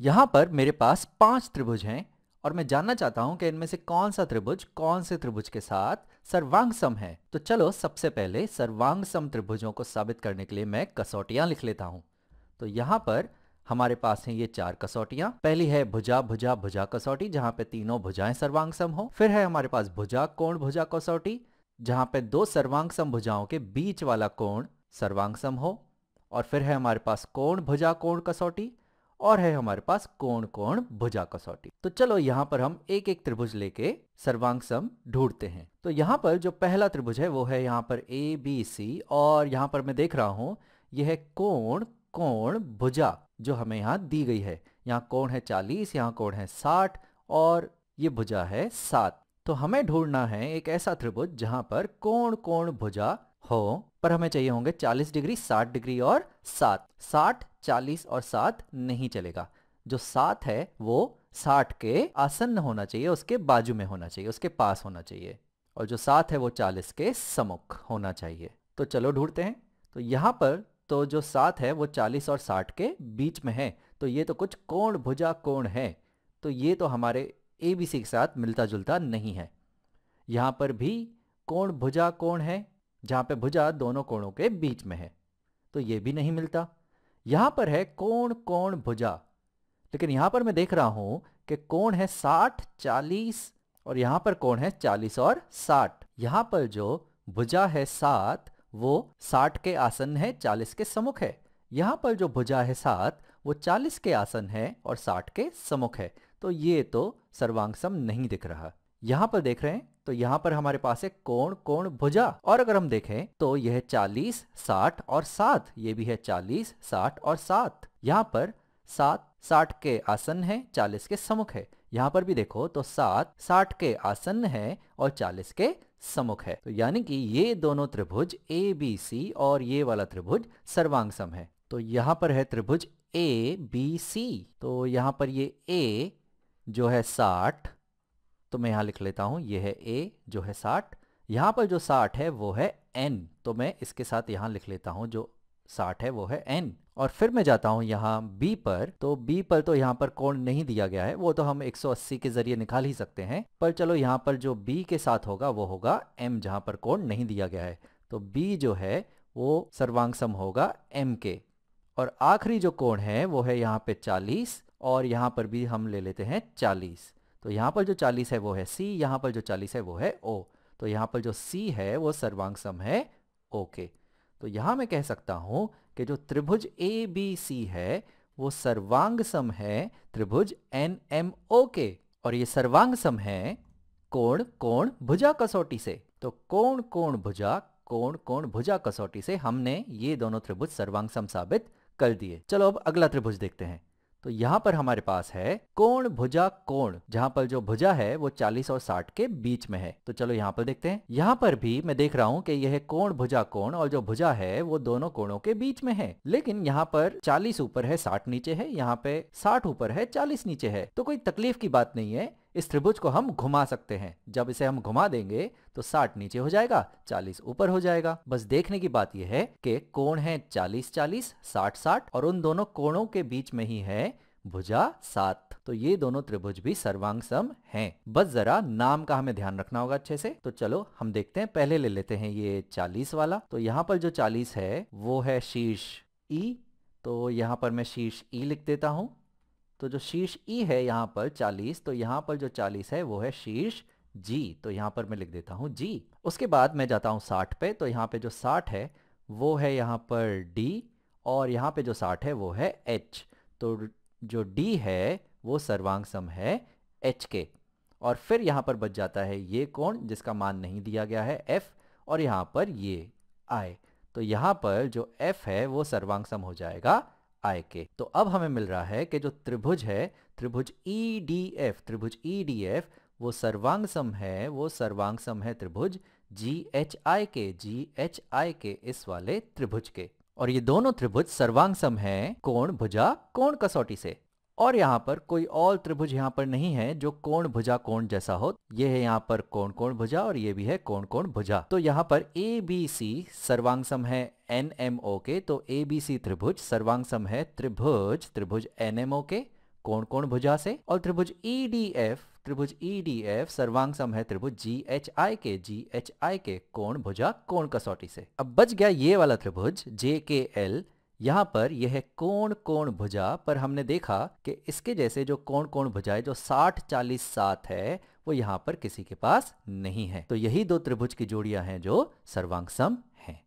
यहाँ पर मेरे पास पांच त्रिभुज हैं और मैं जानना चाहता हूं कि इनमें से कौन सा त्रिभुज कौन से त्रिभुज के साथ सर्वांग सम है तो चलो सबसे पहले सर्वांग सम त्रिभुजों को साबित करने के लिए मैं कसौटियां लिख लेता हूं तो यहां पर हमारे पास हैं ये चार कसौटियां पहली है भुजा भुजा भुजा कसौटी जहां पे तीनों भुजाएं सर्वांग सम हो फिर है हमारे पास भुजा कोण भुजा कसौटी जहां पे दो सर्वांग सम भुजाओं के बीच वाला कोण सर्वांग सम हो और फिर है हमारे पास कोण भुजा कोण कसौटी और है हमारे पास कोण कोण भुजा कसौटी तो चलो यहाँ पर हम एक एक त्रिभुज लेके सर्वांग सम ढूंढते हैं तो यहाँ पर जो पहला त्रिभुज है वो है यहाँ पर ए बी सी और यहाँ पर मैं देख रहा हूँ यह है कोण कोण भुजा जो हमें यहाँ दी गई है यहाँ कोण है चालीस यहाँ कोण है साठ और ये भुजा है सात तो हमें ढूंढना है एक ऐसा त्रिभुज जहां पर कोण कोण भुजा हो पर हमें चाहिए होंगे 40 डिग्री 60 डिग्री और 7 60 40 और 7 नहीं चलेगा जो 7 है वो 60 के आसन्न होना चाहिए उसके बाजू में होना चाहिए उसके पास होना चाहिए और जो 7 है वो 40 के समुख होना चाहिए तो चलो ढूंढते हैं तो यहां पर तो जो 7 है वो 40 और 60 के बीच में है तो ये तो कुछ कोण भुजा कोण है तो ये तो हमारे ए के साथ मिलता जुलता नहीं है यहां पर भी कोण भुजा कोण है जहां पे भुजा दोनों कोणों के बीच में है तो ये भी नहीं मिलता यहां पर है कोण कोण भुजा लेकिन यहां पर मैं देख रहा हूं कि कोण है 60, 40 और यहां पर कोण है 40 और 60। यहां पर जो भुजा है 7 वो 60 के आसन है 40 के समुख है यहां पर जो भुजा है 7 वो 40 के आसन है और 60 के समुख है तो ये तो सर्वांग नहीं दिख रहा यहां पर देख रहे हैं तो यहाँ पर हमारे पास है कोण कोण भुजा और अगर हम देखें तो यह चालीस साठ और सात ये भी है चालीस साठ और सात यहाँ पर सात साठ के आसन है चालीस के समुख है यहाँ पर भी देखो तो सात साठ के आसन है और चालीस के समुख है तो यानी कि ये दोनों त्रिभुज ए बी सी और ये वाला त्रिभुज सर्वांग सम है तो यहाँ पर है त्रिभुज ए बी सी तो यहाँ पर ये ए जो है साठ तो मैं यहां लिख लेता हूं ये है ए जो है साठ यहां पर जो साठ है वो है एन तो मैं इसके साथ यहां लिख लेता हूं जो साठ है वो है एन और फिर मैं जाता हूं यहाँ बी पर तो बी पर तो यहाँ पर कोण नहीं दिया गया है वो तो हम 180 के जरिए निकाल ही सकते हैं पर चलो यहाँ पर जो बी के साथ होगा वो होगा एम जहां पर कोण नहीं दिया गया है तो बी जो है वो सर्वांगसम होगा एम के और आखिरी जो कोण है वो है यहाँ पे 40 और यहाँ पर भी हम ले लेते हैं चालीस तो यहाँ पर जो चालीस है वो है सी यहाँ पर जो चालीस है वो है ओ तो यहाँ पर जो सी है वो सर्वांग सम है ओके के तो यहाँ मैं कह सकता हूँ कि जो त्रिभुज ए बी सी है वो सर्वांग सम है त्रिभुज एन एम ओ के और ये सर्वांग सम है कोण कोण भुजा कसौटी से तो कोण कोण भुजा कोण कोण भुजा कसौटी से हमने ये दोनों त्रिभुज सर्वांग सम साबित कर दिए चलो अब अगला त्रिभुज देखते हैं तो यहाँ पर हमारे पास है कोण भुजा कोण जहाँ पर जो भुजा है वो 40 और 60 के बीच में है तो चलो यहाँ पर देखते हैं यहाँ पर भी मैं देख रहा हूं कि यह कोण भुजा कोण और जो भुजा है वो दोनों कोणों के बीच में है लेकिन यहाँ पर 40 ऊपर है 60 नीचे है यहाँ पे 60 ऊपर है 40 नीचे है तो कोई तकलीफ की बात नहीं है इस त्रिभुज को हम घुमा सकते हैं जब इसे हम घुमा देंगे तो 60 नीचे हो जाएगा 40 ऊपर हो जाएगा बस देखने की बात यह है कि कोण है 40 40 60 60 और उन दोनों कोणों के बीच में ही है भुजा सात तो ये दोनों त्रिभुज भी सर्वांग सम है बस जरा नाम का हमें ध्यान रखना होगा अच्छे से तो चलो हम देखते हैं पहले ले लेते हैं ये चालीस वाला तो यहाँ पर जो चालीस है वो है शीर्ष ई तो यहाँ पर मैं शीर्ष ई लिख देता हूँ तो जो शीर्ष ई e है यहाँ पर 40 तो यहाँ पर जो 40 है वो है शीर्ष जी तो यहां पर मैं लिख देता हूं जी उसके बाद मैं जाता हूं 60 पे तो यहाँ पे जो 60 है वो है यहाँ पर डी और यहाँ पे जो 60 है वो है एच तो जो डी है वो सर्वांग सम है एच के और फिर यहां पर बच जाता है ये कोण जिसका मान नहीं दिया गया है एफ और यहाँ पर ये आए तो यहां पर जो एफ है वो सर्वांग सम हो जाएगा आई के तो अब हमें मिल रहा है कि जो त्रिभुज है त्रिभुज ई डी एफ त्रिभुज ई डी एफ वो सर्वांग सम है वो सर्वांग सम है त्रिभुज जी एच आई के जी एच आई के इस वाले त्रिभुज के और ये दोनों त्रिभुज सर्वांग सम है कोण भुजा कोण कसौटी से और यहाँ पर कोई और त्रिभुज यहाँ पर नहीं है जो कोण भुजा कोण जैसा हो ये है यहाँ पर कोण कोण भुजा और ये भी है कोण कोण भुजा तो यहाँ पर ए बी सी सर्वांग सम है एन एम ओ के तो ए बी सी त्रिभुज सर्वांग सम है त्रिभुज त्रिभुज एन एम ओ के कोण कोण भुजा से और त्रिभुज ई डी एफ त्रिभुज ई e, डी एफ सर्वांग सम है त्रिभुज जी एच आई के जी एच आई के कोण भुजा कोण कसौटी से अब बच गया ये वाला त्रिभुज जे के एल यहाँ पर यह कोण कोण भुजा पर हमने देखा कि इसके जैसे जो कोण कोण भुजाएं जो 60 चालीस सात है वो यहाँ पर किसी के पास नहीं है तो यही दो त्रिभुज की जोड़ियां हैं जो सर्वांग सम हैं